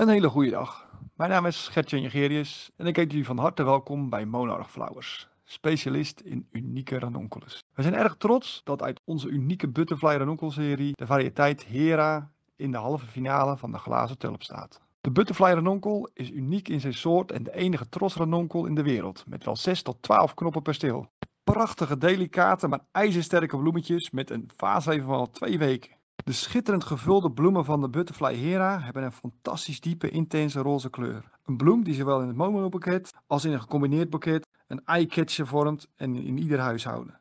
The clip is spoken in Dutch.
Een hele goede dag. Mijn naam is Gertje Jegerius en ik heet jullie van harte welkom bij Monarch Flowers, specialist in unieke ranonkels. We zijn erg trots dat uit onze unieke Butterfly ranonkelserie de variëteit Hera in de halve finale van de glazen tulp staat. De Butterfly ranonkel is uniek in zijn soort en de enige tros ranonkel in de wereld, met wel 6 tot 12 knoppen per stil. Prachtige, delicate, maar ijzersterke bloemetjes met een vaasleven van al twee weken. De schitterend gevulde bloemen van de Butterfly Hera hebben een fantastisch diepe, intense roze kleur. Een bloem die zowel in het momo boeket als in een gecombineerd boeket een eye-catcher vormt en in ieder huishouden.